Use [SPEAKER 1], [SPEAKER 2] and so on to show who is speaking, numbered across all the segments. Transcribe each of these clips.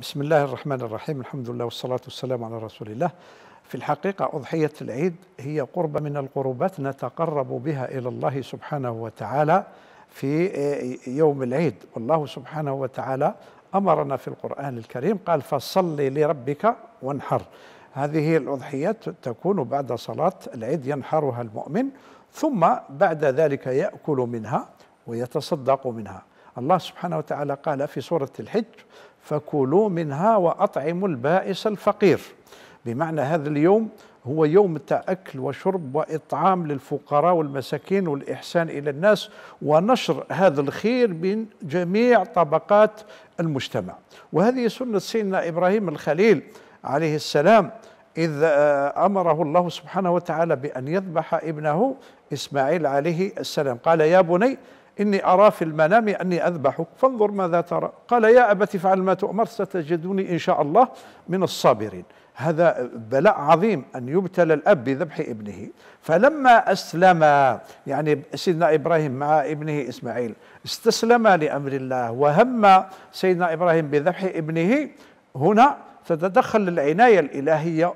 [SPEAKER 1] بسم الله الرحمن الرحيم الحمد لله والصلاة والسلام على رسول الله في الحقيقة أضحية العيد هي قربة من القربات نتقرب بها إلى الله سبحانه وتعالى في يوم العيد والله سبحانه وتعالى أمرنا في القرآن الكريم قال فصل لربك وانحر هذه الأضحيات تكون بعد صلاة العيد ينحرها المؤمن ثم بعد ذلك يأكل منها ويتصدق منها الله سبحانه وتعالى قال في سورة الحج فكلوا منها وأطعموا البائس الفقير بمعنى هذا اليوم هو يوم تأكل وشرب وإطعام للفقراء والمساكين والإحسان إلى الناس ونشر هذا الخير بين جميع طبقات المجتمع وهذه سنة سيدنا إبراهيم الخليل عليه السلام إذ آه، أمره الله سبحانه وتعالى بأن يذبح ابنه إسماعيل عليه السلام قال يا بني إني أرى في المنام أني أذبحك فانظر ماذا ترى قال يا أبت افعل ما تؤمر ستجدني إن شاء الله من الصابرين هذا بلاء عظيم أن يبتلى الأب بذبح ابنه فلما أسلم يعني سيدنا إبراهيم مع ابنه إسماعيل استسلم لأمر الله وهم سيدنا إبراهيم بذبح ابنه هنا تتدخل العناية الإلهية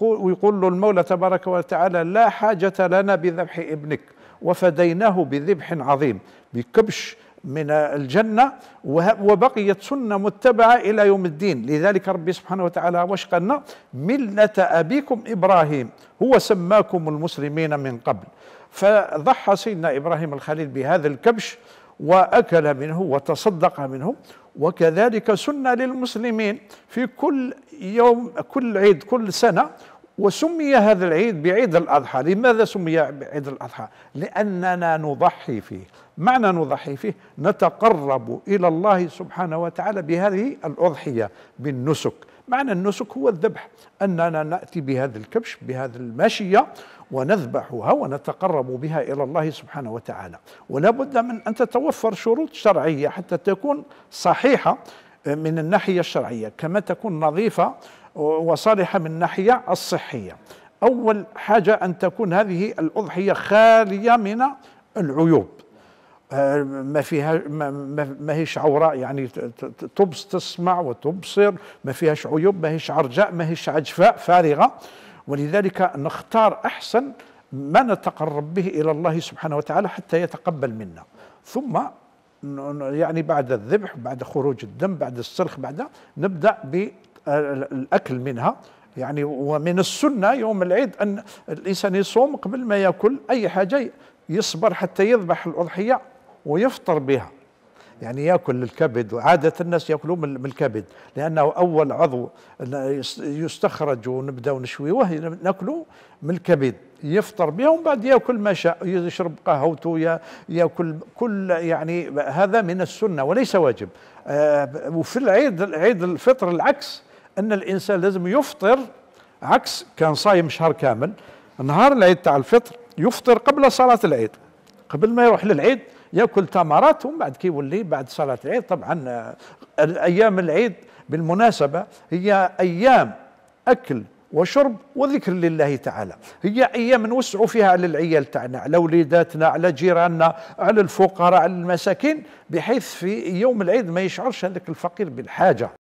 [SPEAKER 1] ويقول له المولى تبارك وتعالى لا حاجة لنا بذبح ابنك وفديناه بذبح عظيم بكبش من الجنة وبقيت سنة متبعة إلى يوم الدين لذلك ربي سبحانه وتعالى وشقنا ملة أبيكم إبراهيم هو سماكم المسلمين من قبل فضحى سيدنا إبراهيم الخليل بهذا الكبش وأكل منه وتصدق منه وكذلك سنة للمسلمين في كل يوم كل عيد كل سنة وسمي هذا العيد بعيد الأضحى لماذا سمي بعيد الأضحى لأننا نضحي فيه معنى نضحي فيه نتقرب إلى الله سبحانه وتعالى بهذه الأضحية بالنسك معنى النسك هو الذبح أننا نأتي بهذا الكبش بهذه الماشية ونذبحها ونتقرب بها إلى الله سبحانه وتعالى ولا بد من أن تتوفر شروط شرعية حتى تكون صحيحة آه، من الناحية الشرعية كما تكون نظيفة وصالحة من الناحية الصحية أول حاجة أن تكون هذه الأضحية خالية من العيوب آه، ما فيها ما, ما هيش عوراء يعني تبص تسمع وتبصر ما فيهاش عيوب ما هيش عرجاء ما هيش عجفاء فارغة ولذلك نختار أحسن ما نتقرب به إلى الله سبحانه وتعالى حتى يتقبل منا ثم يعني بعد الذبح بعد خروج الدم بعد السرخ بعد نبدأ ب الأكل منها يعني ومن السنة يوم العيد أن الإنسان يصوم قبل ما يأكل أي حاجة يصبر حتى يذبح الأضحية ويفطر بها يعني ياكل الكبد وعاده الناس ياكلوا من الكبد لانه اول عضو يستخرج ونبدا نشويوه ناكلوا من الكبد يفطر بها ومن بعد ياكل ما شاء يشرب قهوته ياكل كل يعني هذا من السنه وليس واجب آه، وفي العيد عيد الفطر العكس ان الانسان لازم يفطر عكس كان صايم شهر كامل نهار العيد تاع الفطر يفطر قبل صلاه العيد قبل ما يروح للعيد ياكل تمرات ومن بعد كيولي بعد صلاه العيد طبعا ايام العيد بالمناسبه هي ايام اكل وشرب وذكر لله تعالى هي أيام نوسعوا فيها على العيال تاعنا على وليداتنا على جيراننا على الفقراء على المساكين بحيث في يوم العيد ما يشعرش هذاك الفقير بالحاجة